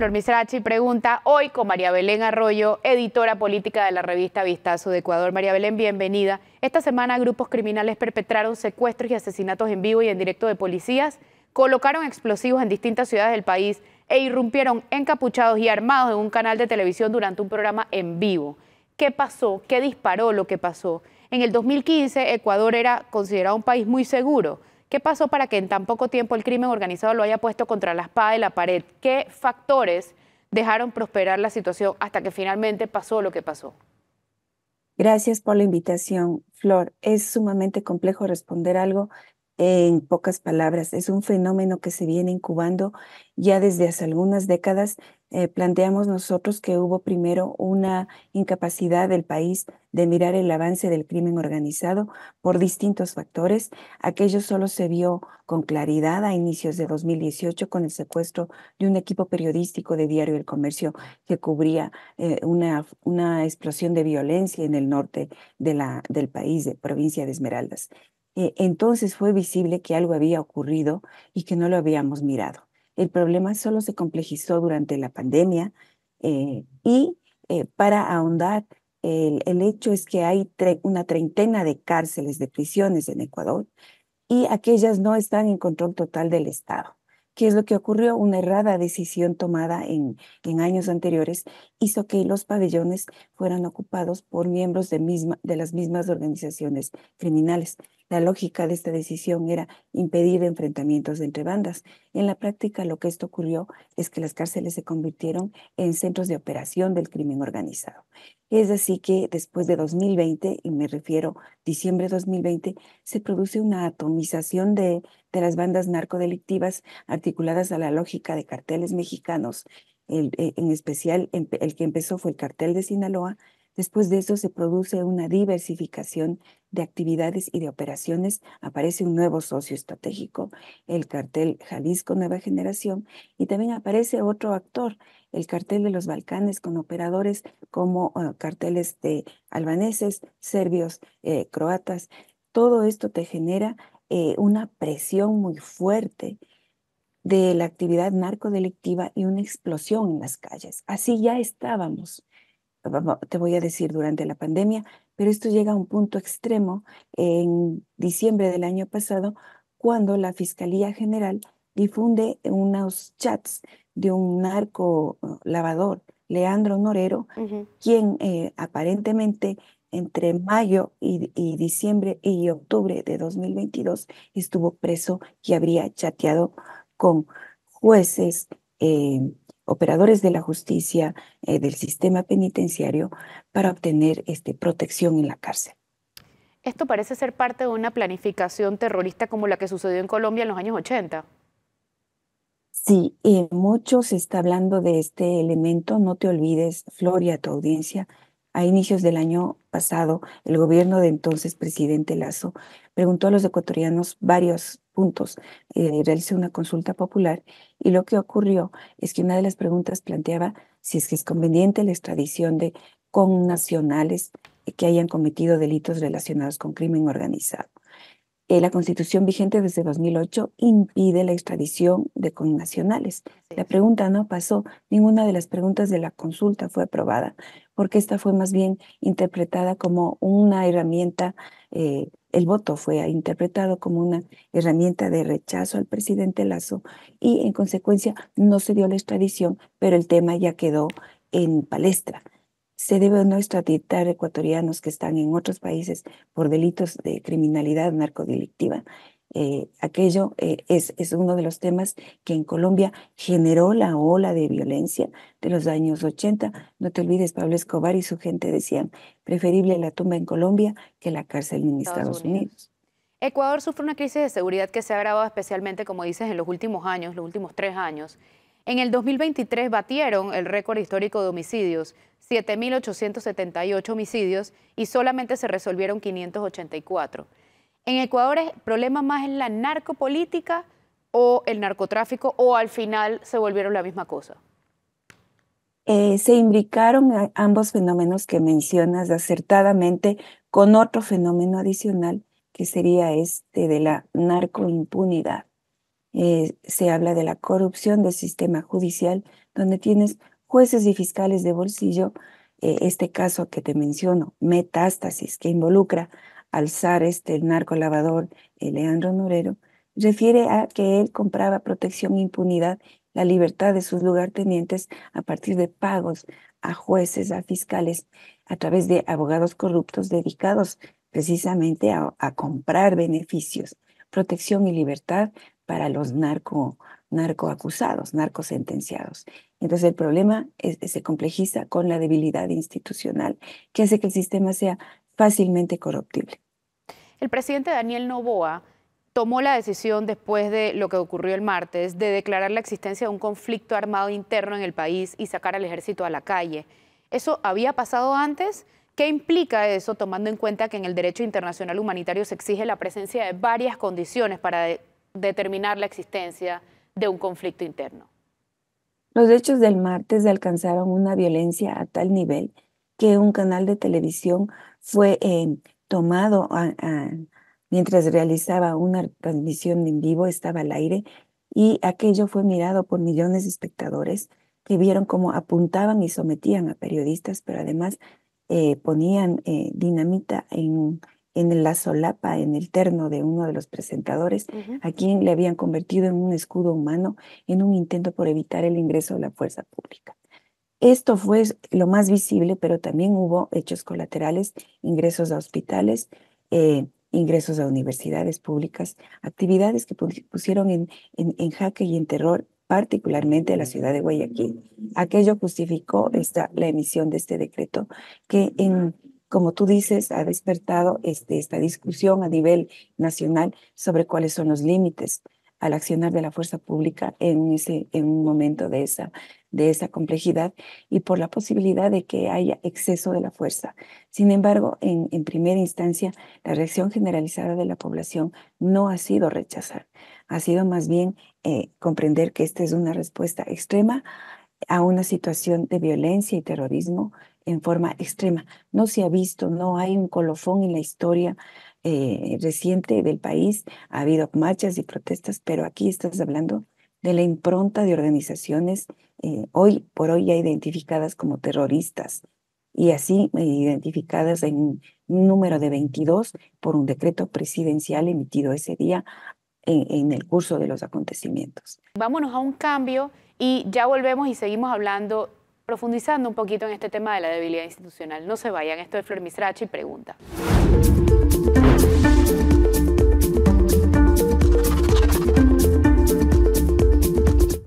Flor Misrachi pregunta hoy con María Belén Arroyo, editora política de la revista Vistazo de Ecuador. María Belén, bienvenida. Esta semana grupos criminales perpetraron secuestros y asesinatos en vivo y en directo de policías, colocaron explosivos en distintas ciudades del país e irrumpieron encapuchados y armados en un canal de televisión durante un programa en vivo. ¿Qué pasó? ¿Qué disparó lo que pasó? En el 2015 Ecuador era considerado un país muy seguro. ¿Qué pasó para que en tan poco tiempo el crimen organizado lo haya puesto contra la espada y la pared? ¿Qué factores dejaron prosperar la situación hasta que finalmente pasó lo que pasó? Gracias por la invitación, Flor. Es sumamente complejo responder algo en pocas palabras. Es un fenómeno que se viene incubando ya desde hace algunas décadas eh, planteamos nosotros que hubo primero una incapacidad del país de mirar el avance del crimen organizado por distintos factores. Aquello solo se vio con claridad a inicios de 2018 con el secuestro de un equipo periodístico de Diario El Comercio que cubría eh, una, una, explosión de violencia en el norte de la, del país, de provincia de Esmeraldas. Eh, entonces fue visible que algo había ocurrido y que no lo habíamos mirado. El problema solo se complejizó durante la pandemia eh, y eh, para ahondar, el, el, hecho es que hay una treintena de cárceles, de prisiones en Ecuador y aquellas no están en control total del Estado. ¿Qué es lo que ocurrió? Una errada decisión tomada en, en años anteriores hizo que los pabellones fueran ocupados por miembros de, misma, de las mismas organizaciones criminales. La lógica de esta decisión era impedir enfrentamientos entre bandas. En la práctica, lo que esto ocurrió es que las cárceles se convirtieron en centros de operación del crimen organizado. Es así que después de 2020, y me refiero diciembre de 2020, se produce una atomización de, las bandas narcodelictivas articuladas a la lógica de carteles mexicanos. E, en especial, el que empezó fue el cartel de Sinaloa, Después de eso se produce una diversificación de actividades y de operaciones, aparece un nuevo socio estratégico, el cartel Jalisco Nueva Generación, y también aparece otro actor, el cartel de los Balcanes con operadores como ah, carteles de albaneses, serbios, eh, croatas. Todo esto te genera eh, una presión muy fuerte de la actividad narcodelictiva y una explosión en las calles. Así ya estábamos, te voy a decir, durante la pandemia, pero esto llega a un punto extremo en diciembre del año pasado, cuando la Fiscalía General difunde unos chats de un narco eh, lavador, Leandro Norero, quien eh, aparentemente entre mayo y, diciembre y octubre de 2022 estuvo preso y habría chateado con jueces, eh, operadores de la justicia, del sistema penitenciario, para obtener este, protección en la cárcel. Esto parece ser parte de una planificación terrorista como la que sucedió en Colombia en los años 80. Sí, eh, mucho se está hablando de este elemento. No te olvides, Floria, a tu audiencia. A inicios del año pasado, el gobierno de entonces presidente Lazo preguntó a los ecuatorianos varios puntos. Eh, realizó una consulta popular y lo que ocurrió es que una de las preguntas planteaba si es que es conveniente la extradición de connacionales que hayan cometido delitos relacionados con crimen organizado. Eh, la constitución vigente desde 2008 impide la extradición de connacionales. La pregunta no pasó, ninguna de las preguntas de la consulta fue aprobada, porque esta fue más bien interpretada como una herramienta, eh, el voto fue interpretado como una herramienta de rechazo al presidente Lazo y en consecuencia no se dio la extradición, pero el tema ya quedó en palestra se debe o no extraditar ecuatorianos que están en otros países por delitos de criminalidad narcodelictiva. Eh, aquello eh, es, es, uno de los temas que en Colombia generó la ola de violencia de los años 80. No te olvides, Pablo Escobar y su gente decían, preferible la tumba en Colombia que la cárcel en Estados, Unidos. Ecuador sufre una crisis de seguridad que se ha agravado especialmente, como dices, en los últimos años, los últimos tres años. En el 2023 batieron el récord histórico de homicidios, 7.878 homicidios y solamente se resolvieron 584. En Ecuador el problema más en la narcopolítica o el narcotráfico o al final se volvieron la misma cosa. Eh, se imbricaron ambos fenómenos que mencionas acertadamente con otro fenómeno adicional que sería este de la narcoimpunidad. Eh, se habla de la corrupción del sistema judicial, donde tienes jueces y fiscales de bolsillo. Eh, este caso que te menciono, metástasis, que involucra alzar este narco lavador Leandro Norero, refiere a que él compraba protección e impunidad, la libertad de sus lugartenientes a partir de pagos a jueces, a fiscales, a través de abogados corruptos dedicados precisamente a comprar beneficios, protección y libertad para los narco, narcoacusados, narcosentenciados. Entonces el problema es, se complejiza con la debilidad institucional que hace que el sistema sea fácilmente corruptible. El presidente Daniel Novoa tomó la decisión después de lo que ocurrió el martes de declarar la existencia de un conflicto armado interno en el país y sacar al ejército a la calle. ¿Eso había pasado antes? ¿Qué implica eso tomando en cuenta que en el derecho internacional humanitario se exige la presencia de varias condiciones para determinar la existencia de un conflicto interno. Los hechos del martes alcanzaron una violencia a tal nivel que un canal de televisión fue eh, tomado mientras realizaba una transmisión en vivo, estaba al aire y aquello fue mirado por millones de espectadores que vieron cómo apuntaban y sometían a periodistas, pero además eh, ponían eh, dinamita en, en la solapa, en el terno de uno de los presentadores, a quien le habían convertido en un escudo humano en un intento por evitar el ingreso de la fuerza pública. Esto fue lo más visible, pero también hubo hechos colaterales, ingresos a hospitales, eh, ingresos a universidades públicas, actividades que pusieron en, en, jaque y en terror particularmente a la ciudad de Guayaquil. Aquello justificó la emisión de este decreto que en como tú dices, ha despertado este, esta discusión a nivel nacional sobre cuáles son los límites al accionar de la fuerza pública en, un momento de esa, complejidad y por la posibilidad de que haya exceso de la fuerza. Sin embargo, en, primera instancia, la reacción generalizada de la población no ha sido rechazar, ha sido más bien eh, comprender que esta es una respuesta extrema a una situación de violencia y terrorismo en forma extrema. No se ha visto, no hay un colofón en la historia eh, reciente del país. Ha habido marchas y protestas, pero aquí estás hablando de la impronta de organizaciones eh, hoy por hoy ya identificadas como terroristas y así eh, identificadas en un número de 22 por un decreto presidencial emitido ese día en el curso de los acontecimientos. Vámonos a un cambio y ya volvemos y seguimos hablando profundizando un poquito en este tema de la debilidad institucional. No se vayan, esto es Flor Misrachi pregunta.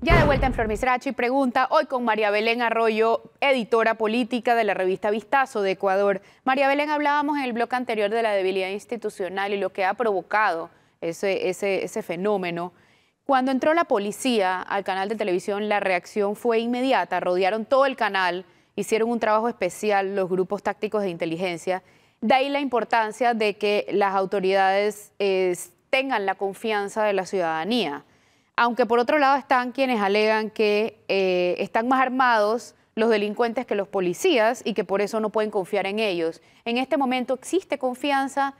Ya de vuelta en Flor Misrachi pregunta, hoy con María Belén Arroyo, editora política de la revista Vistazo de Ecuador. María Belén, hablábamos en el bloque anterior de la debilidad institucional y lo que ha provocado ese, ese fenómeno cuando entró la policía al canal de televisión, la reacción fue inmediata. Rodearon todo el canal, hicieron un trabajo especial los grupos tácticos de inteligencia. De ahí la importancia de que las autoridades eh, tengan la confianza de la ciudadanía. Aunque por otro lado están quienes alegan que eh, están más armados los delincuentes que los policías y que por eso no pueden confiar en ellos. En este momento existe confianza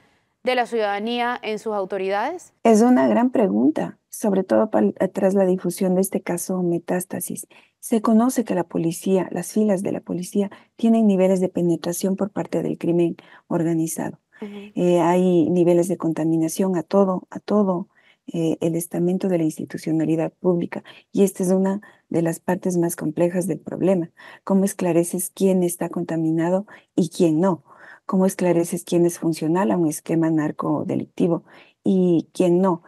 de la ciudadanía en sus autoridades? Es una gran pregunta, sobre todo eh, tras la difusión de este caso Metástasis. Se conoce que la policía, las filas de la policía, tienen niveles de penetración por parte del crimen organizado. Eh, hay niveles de contaminación a todo, a todo eh, el estamento de la institucionalidad pública. Y esta es una de las partes más complejas del problema. ¿Cómo esclareces quién está contaminado y quién no? cómo esclareces quién es funcional a un esquema narco delictivo y quién no.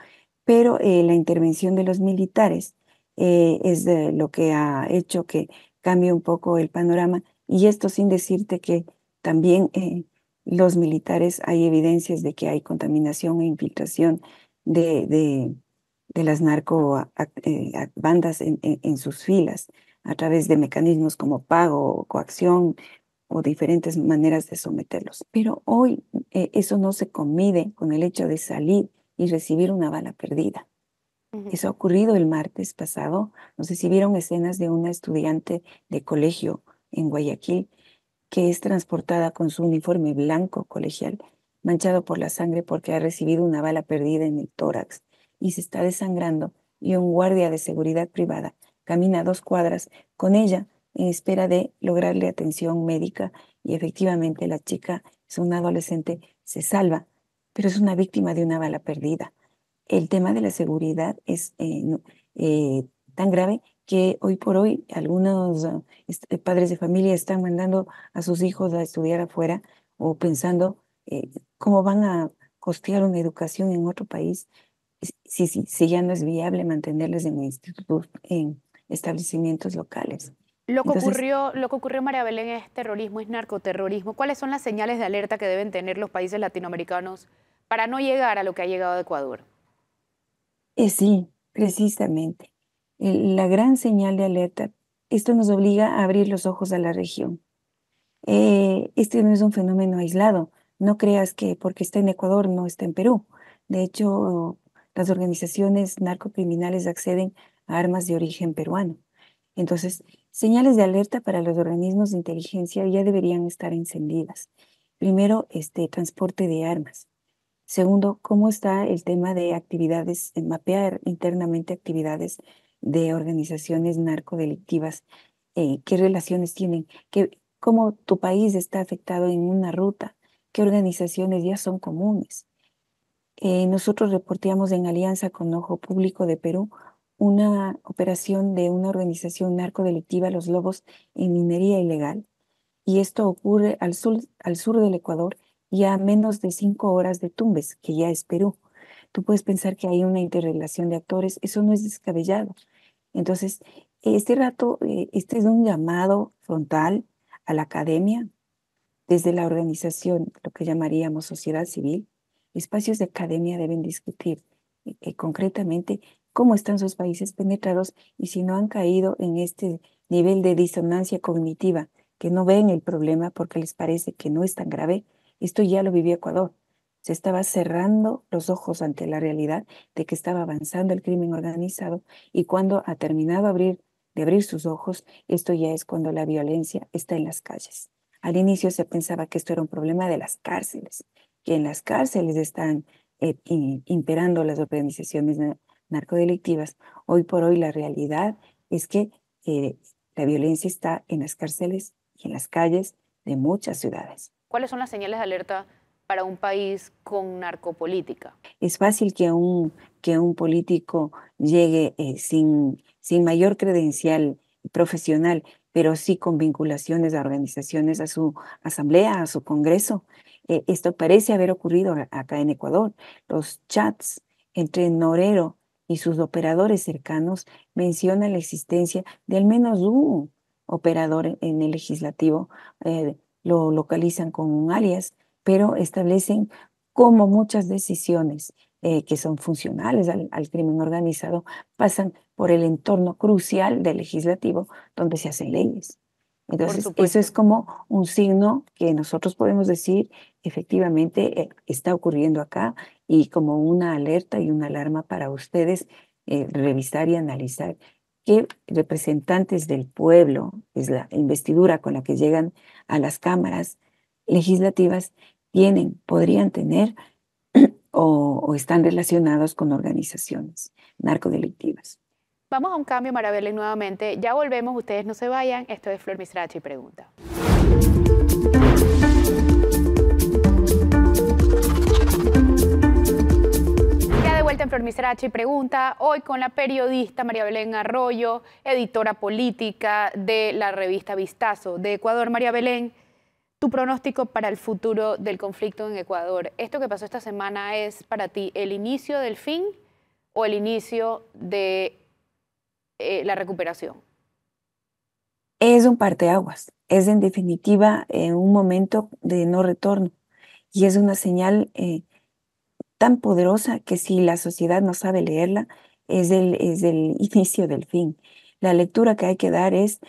Pero eh, la intervención de los militares eh, es lo que ha hecho que cambie un poco el panorama. Y esto sin decirte que también eh, los militares hay evidencias de que hay contaminación e infiltración de, de, las narco bandas en sus filas a través de mecanismos como pago, coacción, o diferentes maneras de someterlos. Pero hoy eh, eso no se comide con el hecho de salir y recibir una bala perdida. Eso ha ocurrido el martes pasado. No sé si vieron escenas de una estudiante de colegio en Guayaquil que es transportada con su uniforme blanco colegial, manchado por la sangre porque ha recibido una bala perdida en el tórax y se está desangrando y un guardia de seguridad privada camina dos cuadras con ella en espera de lograrle atención médica y efectivamente la chica es una adolescente, se salva, pero es una víctima de una bala perdida. El tema de la seguridad es eh, eh, tan grave que hoy por hoy algunos ah, eh, padres de familia están mandando a sus hijos a estudiar afuera o pensando cómo van a costear una educación en otro país si, si ya no es viable mantenerles en, institutos, en establecimientos locales. Lo que, ocurrió, lo que ocurrió en María Belén es terrorismo, es narcoterrorismo. ¿Cuáles son las señales de alerta que deben tener los países latinoamericanos para no llegar a lo que ha llegado a Ecuador? Eh, sí, precisamente. la gran señal de alerta, esto nos obliga a abrir los ojos a la región. Eh, este no es un fenómeno aislado. No creas que porque está en Ecuador no está en Perú. De hecho, las organizaciones narcocriminales acceden a armas de origen peruano. Entonces, Señales de alerta para los organismos de inteligencia ya deberían estar encendidas. Primero, este transporte de armas. Segundo, cómo está el tema de actividades, mapear internamente actividades de organizaciones narcodelictivas, eh, qué relaciones tienen, ¿Qué, cómo tu país está afectado en una ruta, qué organizaciones ya son comunes. Eh, nosotros reporteamos en alianza con Ojo Público de Perú una operación de una organización narcodelictiva, los Lobos, en minería ilegal. Y esto ocurre al sur, al sur del Ecuador y a menos de cinco horas de Tumbes, que ya es Perú. Tú puedes pensar que hay una interrelación de actores, eso no es descabellado. Entonces, este rato, eh, este es un llamado frontal a la academia, desde la organización, lo que llamaríamos sociedad civil, espacios de academia deben discutir eh, eh, concretamente cómo están sus países penetrados y si no han caído en este nivel de disonancia cognitiva, que no ven el problema porque les parece que no es tan grave. Esto ya lo vivió Ecuador. Se estaba cerrando los ojos ante la realidad de que estaba avanzando el crimen organizado y cuando ha terminado de abrir sus ojos, esto ya es cuando la violencia está en las calles. Al inicio se pensaba que esto era un problema de las cárceles, que en las cárceles están eh, imperando las organizaciones narcodelictivas, hoy por hoy la realidad es que eh, la violencia está en las cárceles y en las calles de muchas ciudades. ¿Cuáles son las señales de alerta para un país con narcopolítica? Es fácil que un, que un político llegue eh, sin, sin mayor credencial profesional, pero sí con vinculaciones a organizaciones, a su asamblea, a su congreso. Eh, esto parece haber ocurrido acá en Ecuador. Los chats entre Norero y sus operadores cercanos mencionan la existencia de al menos un operador e-, en el legislativo, eh, lo localizan con un alias, pero establecen como muchas decisiones eh, que son funcionales al, al, crimen organizado pasan por el entorno crucial del legislativo donde se hacen leyes. Entonces, eso es como un signo que nosotros podemos decir, efectivamente, eh, está ocurriendo acá y como una alerta y una alarma para ustedes eh, revisar y analizar qué representantes del pueblo, es la investidura con la que llegan a las cámaras legislativas, tienen, podrían tener o, están relacionados con organizaciones narcodelictivas. Vamos a un cambio, verle nuevamente. Ya volvemos, ustedes no se vayan. Esto es Flor Misrachi Pregunta. Y pregunta hoy con la periodista María Belén Arroyo, editora política de la revista Vistazo de Ecuador. María Belén, tu pronóstico para el futuro del conflicto en Ecuador. ¿Esto que pasó esta semana es para ti el inicio del fin o el inicio de eh, la recuperación? Es un parteaguas, es en definitiva eh, un momento de no retorno y es una señal eh, tan poderosa que si la sociedad no sabe leerla, es el, es el inicio del fin. La lectura que hay que dar es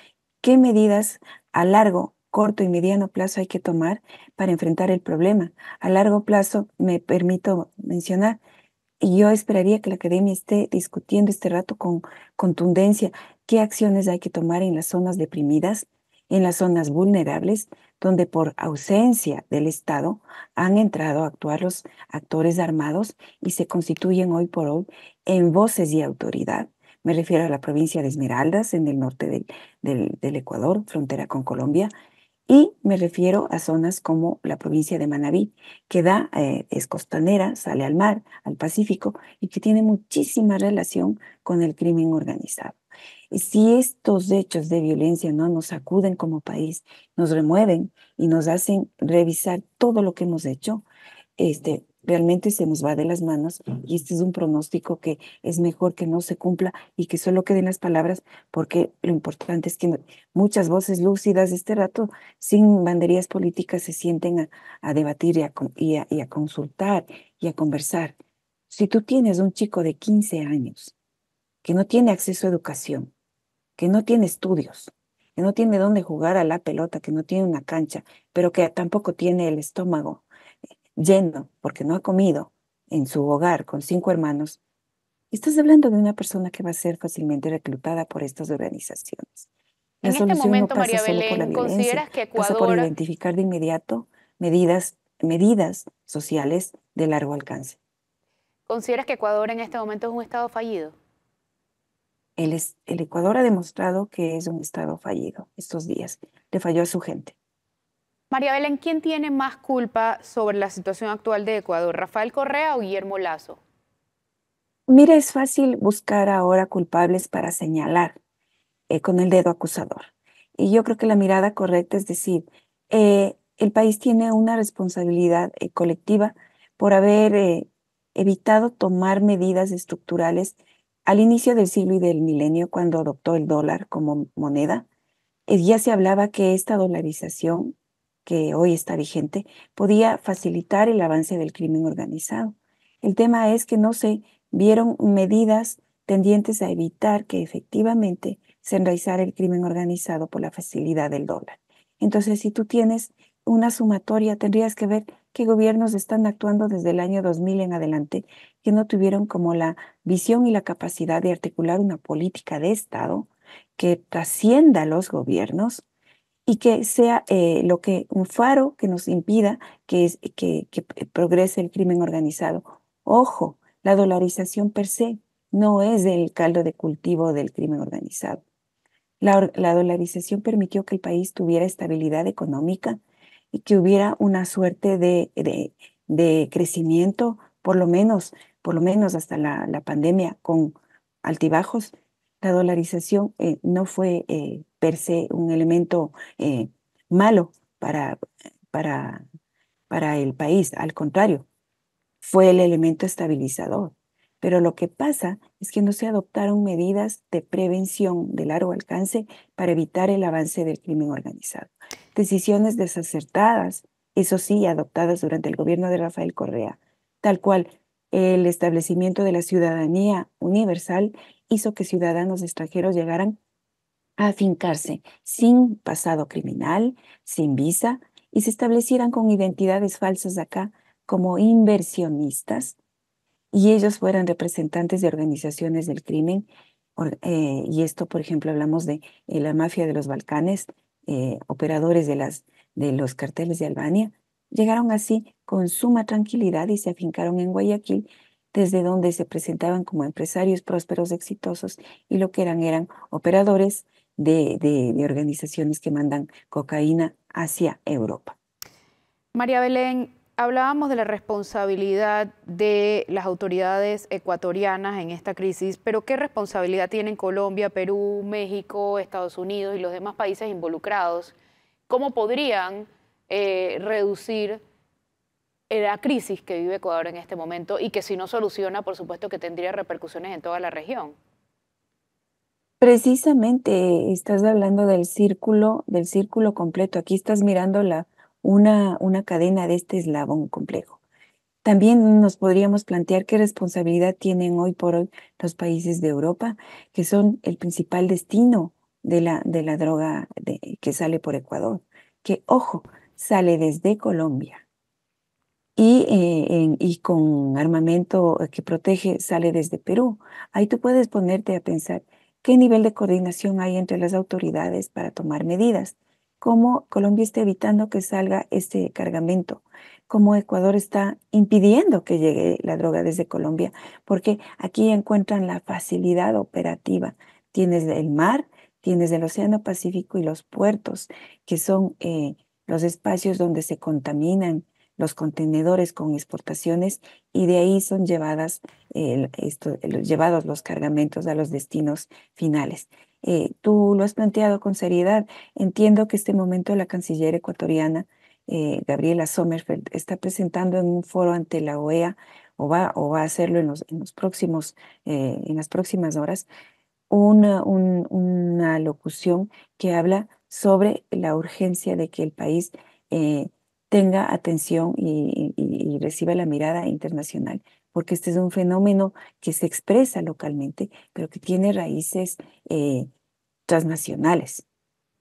qué medidas a largo, corto y mediano plazo hay que tomar para enfrentar el problema. A largo plazo, me permito mencionar, y yo esperaría que la academia esté discutiendo este rato con contundencia qué acciones hay que tomar en las zonas deprimidas, en las zonas vulnerables donde por ausencia del Estado han entrado a actuar los actores armados y se constituyen hoy por hoy en voces y autoridad. Me refiero a la provincia de Esmeraldas, en el norte del, Ecuador, frontera con Colombia, y me refiero a zonas como la provincia de Manabí, que da, eh, es costanera, sale al mar, al Pacífico, y que tiene muchísima relación con el crimen organizado si estos hechos de violencia no nos sacuden como país, nos remueven y nos hacen revisar todo lo que hemos hecho, este, realmente se nos va de las manos y este es un pronóstico que es mejor que no se cumpla y que solo queden las palabras, porque lo importante es que muchas voces lúcidas de este rato, sin banderías políticas, se sienten a, debatir y a, y a consultar y a conversar. Si tú tienes un chico de 15 años que no tiene acceso a educación, que no tiene estudios, que no tiene dónde jugar a la pelota, que no tiene una cancha, pero que tampoco tiene el estómago lleno porque no ha comido en su hogar con cinco hermanos, estás hablando de una persona que va a ser fácilmente reclutada por estas organizaciones. en este momento, María Belén, ¿consideras que Ecuador... por identificar de inmediato medidas, medidas sociales de largo alcance. ¿Consideras que Ecuador en este momento es un Estado fallido? el, Ecuador ha demostrado que es un Estado fallido estos días. Le falló a su gente. María Belén, ¿quién tiene más culpa sobre la situación actual de Ecuador? ¿Rafael Correa o Guillermo Lazo? Mira, es fácil buscar ahora culpables para señalar eh, con el dedo acusador. Y yo creo que la mirada correcta es decir, eh, el país tiene una responsabilidad eh, colectiva por haber evitado tomar medidas estructurales al inicio del siglo y del milenio, cuando adoptó el dólar como moneda, eh, ya se hablaba que esta dolarización, que hoy está vigente, podía facilitar el avance del crimen organizado. El tema es que no se vieron medidas tendientes a evitar que efectivamente se enraizara el crimen organizado por la facilidad del dólar. Entonces, si tú tienes una sumatoria, tendrías que ver qué gobiernos están actuando desde el año 2000 en adelante que no tuvieron como la visión y la capacidad de articular una política de Estado que trascienda los gobiernos y que sea eh, lo que un faro que nos impida que, que, progrese el crimen organizado. Ojo, la dolarización per se no es el caldo de cultivo del crimen organizado. La, la, dolarización permitió que el país tuviera estabilidad económica y que hubiera una suerte de crecimiento, por lo menos por lo menos hasta la, pandemia, con altibajos, la dolarización eh, no fue eh, per se un elemento eh, malo para, para, para el país, al contrario, fue el elemento estabilizador. Pero lo que pasa es que no se adoptaron medidas de prevención de largo alcance para evitar el avance del crimen organizado. Decisiones desacertadas, eso sí, adoptadas durante el gobierno de Rafael Correa, tal cual el establecimiento de la ciudadanía universal hizo que ciudadanos extranjeros llegaran a afincarse sin pasado criminal, sin visa, y se establecieran con identidades falsas acá como inversionistas, y ellos fueran representantes de organizaciones del crimen. Eh, y esto, por ejemplo, hablamos de eh, la mafia de los Balcanes, eh, operadores de, las, de los carteles de Albania, llegaron así con suma tranquilidad y se afincaron en Guayaquil, desde donde se presentaban como empresarios prósperos, exitosos, y lo que eran eran operadores de, organizaciones que mandan cocaína hacia Europa. María Belén, hablábamos de la responsabilidad de las autoridades ecuatorianas en esta crisis, pero ¿qué responsabilidad tienen Colombia, Perú, México, Estados Unidos y los demás países involucrados? ¿Cómo podrían eh, reducir eh, la crisis que vive Ecuador en este momento y que si no soluciona, por supuesto que tendría repercusiones en toda la región. Precisamente estás hablando del círculo, del círculo completo. Aquí estás mirando la, una, una cadena de este eslabón complejo. También nos podríamos plantear qué responsabilidad tienen hoy por hoy los países de Europa, que son el principal destino de la, de la droga que sale por Ecuador, que, ojo, sale desde Colombia eh, y, con armamento eh, que protege sale desde Perú. Ahí tú puedes ponerte a pensar qué nivel de coordinación hay entre las autoridades para tomar medidas, cómo Colombia está evitando que salga este cargamento, cómo Ecuador está impidiendo que llegue la droga desde Colombia, porque aquí encuentran la facilidad operativa. Tienes el mar, tienes el Océano Pacífico y los puertos, que son eh, los espacios donde se contaminan los contenedores con exportaciones y de ahí son llevadas, eh, llevados los cargamentos a los destinos finales. Eh, tú lo has planteado con seriedad. Entiendo que este momento la canciller ecuatoriana, eh, Gabriela Sommerfeld, está presentando en un foro ante la OEA o va, o va a hacerlo en, los, en, los próximos, eh, en las próximas horas, una, una locución que habla sobre la urgencia de que el país tenga atención y, reciba la mirada internacional, porque este es un fenómeno que se expresa localmente, pero que tiene raíces eh, transnacionales.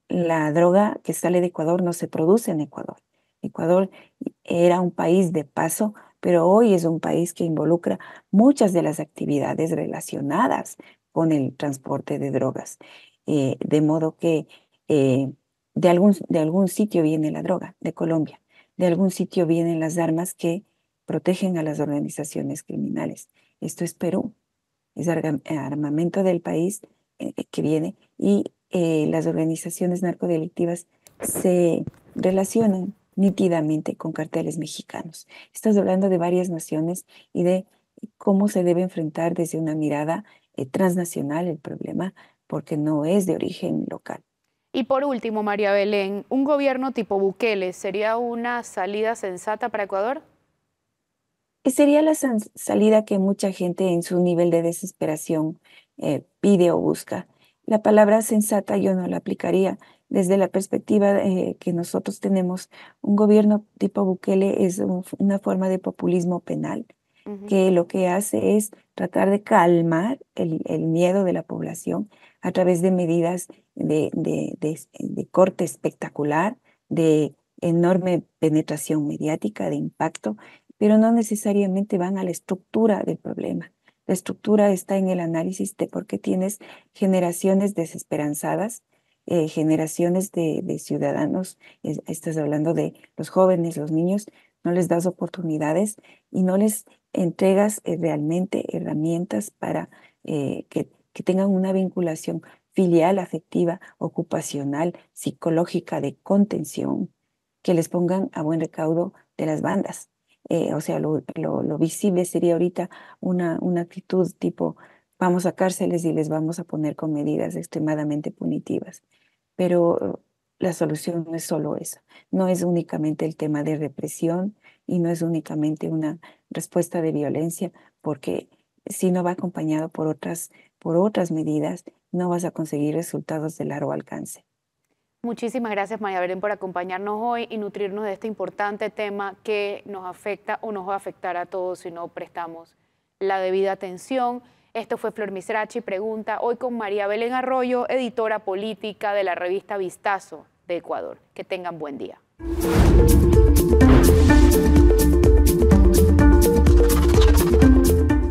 La droga que sale de Ecuador no se produce en Ecuador. Ecuador era un país de paso, pero hoy es un país que involucra muchas de las actividades relacionadas con el transporte de drogas. Eh, de modo que eh, de, algún, de algún sitio viene la droga, de Colombia, de algún sitio vienen las armas que protegen a las organizaciones criminales. Esto es Perú, es eh, armamento del país eh, eh, que viene y las organizaciones narcodelictivas se relacionan nítidamente con carteles mexicanos. Estás hablando de varias naciones y de cómo se debe enfrentar desde una mirada transnacional el problema, porque no es de origen local. Y por último, María Belén, ¿un gobierno tipo Bukele sería una salida sensata para Ecuador? Sería la salida que mucha gente en su nivel de desesperación eh, pide o busca. La palabra sensata yo no la aplicaría. Desde la perspectiva eh, que nosotros tenemos, un gobierno tipo Bukele es una forma de populismo penal que lo que hace es tratar de calmar el, el, miedo de la población a través de medidas de, de, de, corte espectacular, de enorme penetración mediática, de impacto, pero no necesariamente van a la estructura del problema. La estructura está en el análisis de por qué tienes generaciones desesperanzadas, eh, generaciones de, de ciudadanos, estás hablando de los jóvenes, los niños, no les das oportunidades y no les entregas eh, realmente herramientas para eh, que, tengan una vinculación filial, afectiva, ocupacional, psicológica, de contención, que les pongan a buen recaudo de las bandas. Eh, o sea, lo, visible sería ahorita una, una actitud tipo, vamos a cárceles y les vamos a poner con medidas extremadamente punitivas. Pero la solución no es solo eso, no es únicamente el tema de represión, y no es únicamente una respuesta de violencia, porque si no va acompañado por otras, por otras medidas, no vas a conseguir resultados de largo alcance. Muchísimas gracias, María Belén, por acompañarnos hoy y nutrirnos de este importante tema que nos afecta o nos va a afectar a todos si no prestamos la debida atención. Esto fue Flor Misrachi, pregunta hoy con María Belén Arroyo, editora política de la revista Vistazo de Ecuador. Que tengan buen día.